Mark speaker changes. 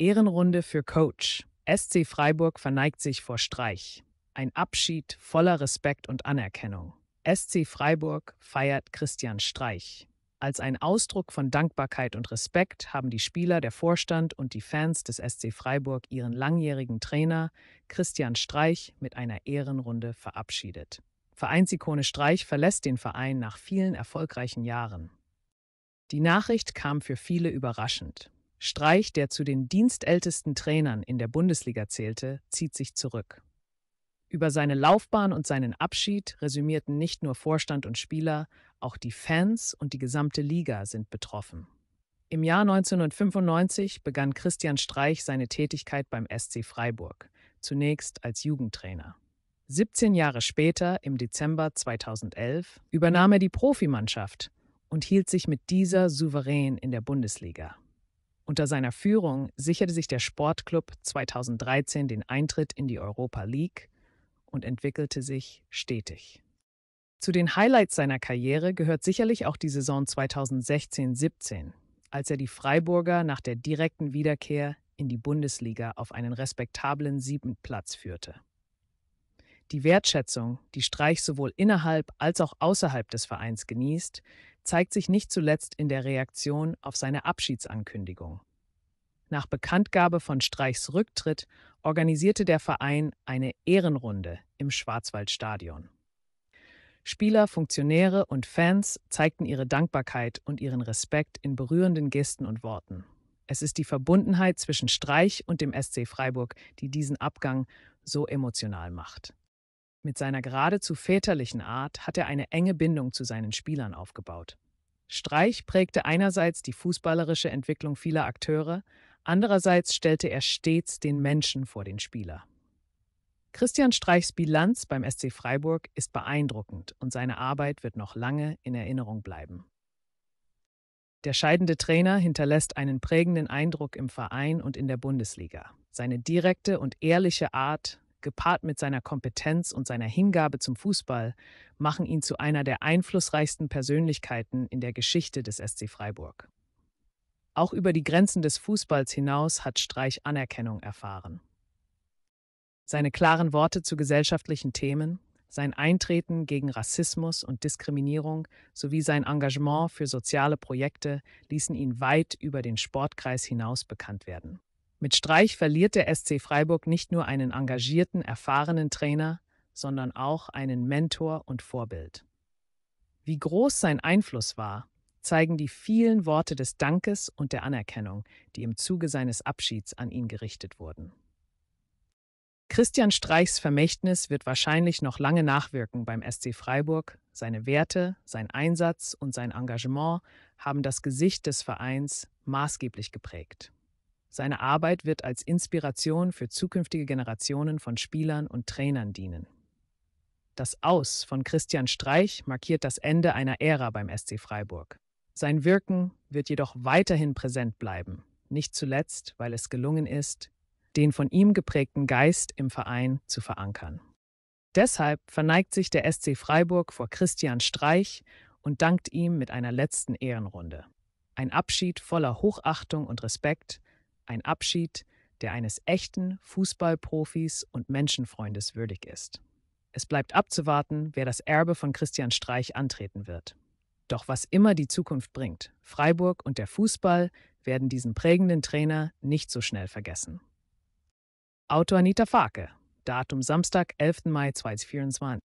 Speaker 1: Ehrenrunde für Coach. SC Freiburg verneigt sich vor Streich. Ein Abschied voller Respekt und Anerkennung. SC Freiburg feiert Christian Streich. Als ein Ausdruck von Dankbarkeit und Respekt haben die Spieler, der Vorstand und die Fans des SC Freiburg ihren langjährigen Trainer Christian Streich mit einer Ehrenrunde verabschiedet. Vereinsikone Streich verlässt den Verein nach vielen erfolgreichen Jahren. Die Nachricht kam für viele überraschend. Streich, der zu den dienstältesten Trainern in der Bundesliga zählte, zieht sich zurück. Über seine Laufbahn und seinen Abschied resümierten nicht nur Vorstand und Spieler, auch die Fans und die gesamte Liga sind betroffen. Im Jahr 1995 begann Christian Streich seine Tätigkeit beim SC Freiburg, zunächst als Jugendtrainer. 17 Jahre später, im Dezember 2011, übernahm er die Profimannschaft und hielt sich mit dieser souverän in der Bundesliga. Unter seiner Führung sicherte sich der Sportclub 2013 den Eintritt in die Europa League und entwickelte sich stetig. Zu den Highlights seiner Karriere gehört sicherlich auch die Saison 2016-17, als er die Freiburger nach der direkten Wiederkehr in die Bundesliga auf einen respektablen siebten Platz führte. Die Wertschätzung, die Streich sowohl innerhalb als auch außerhalb des Vereins genießt, zeigt sich nicht zuletzt in der Reaktion auf seine Abschiedsankündigung. Nach Bekanntgabe von Streichs Rücktritt organisierte der Verein eine Ehrenrunde im Schwarzwaldstadion. Spieler, Funktionäre und Fans zeigten ihre Dankbarkeit und ihren Respekt in berührenden Gesten und Worten. Es ist die Verbundenheit zwischen Streich und dem SC Freiburg, die diesen Abgang so emotional macht. Mit seiner geradezu väterlichen Art hat er eine enge Bindung zu seinen Spielern aufgebaut. Streich prägte einerseits die fußballerische Entwicklung vieler Akteure, andererseits stellte er stets den Menschen vor den Spieler. Christian Streichs Bilanz beim SC Freiburg ist beeindruckend und seine Arbeit wird noch lange in Erinnerung bleiben. Der scheidende Trainer hinterlässt einen prägenden Eindruck im Verein und in der Bundesliga. Seine direkte und ehrliche Art gepaart mit seiner Kompetenz und seiner Hingabe zum Fußball, machen ihn zu einer der einflussreichsten Persönlichkeiten in der Geschichte des SC Freiburg. Auch über die Grenzen des Fußballs hinaus hat Streich Anerkennung erfahren. Seine klaren Worte zu gesellschaftlichen Themen, sein Eintreten gegen Rassismus und Diskriminierung sowie sein Engagement für soziale Projekte ließen ihn weit über den Sportkreis hinaus bekannt werden. Mit Streich verliert der SC Freiburg nicht nur einen engagierten, erfahrenen Trainer, sondern auch einen Mentor und Vorbild. Wie groß sein Einfluss war, zeigen die vielen Worte des Dankes und der Anerkennung, die im Zuge seines Abschieds an ihn gerichtet wurden. Christian Streichs Vermächtnis wird wahrscheinlich noch lange nachwirken beim SC Freiburg. Seine Werte, sein Einsatz und sein Engagement haben das Gesicht des Vereins maßgeblich geprägt. Seine Arbeit wird als Inspiration für zukünftige Generationen von Spielern und Trainern dienen. Das Aus von Christian Streich markiert das Ende einer Ära beim SC Freiburg. Sein Wirken wird jedoch weiterhin präsent bleiben, nicht zuletzt, weil es gelungen ist, den von ihm geprägten Geist im Verein zu verankern. Deshalb verneigt sich der SC Freiburg vor Christian Streich und dankt ihm mit einer letzten Ehrenrunde. Ein Abschied voller Hochachtung und Respekt, ein Abschied, der eines echten Fußballprofis und Menschenfreundes würdig ist. Es bleibt abzuwarten, wer das Erbe von Christian Streich antreten wird. Doch was immer die Zukunft bringt, Freiburg und der Fußball werden diesen prägenden Trainer nicht so schnell vergessen. Autor Anita Farke, Datum Samstag, 11. Mai 2024.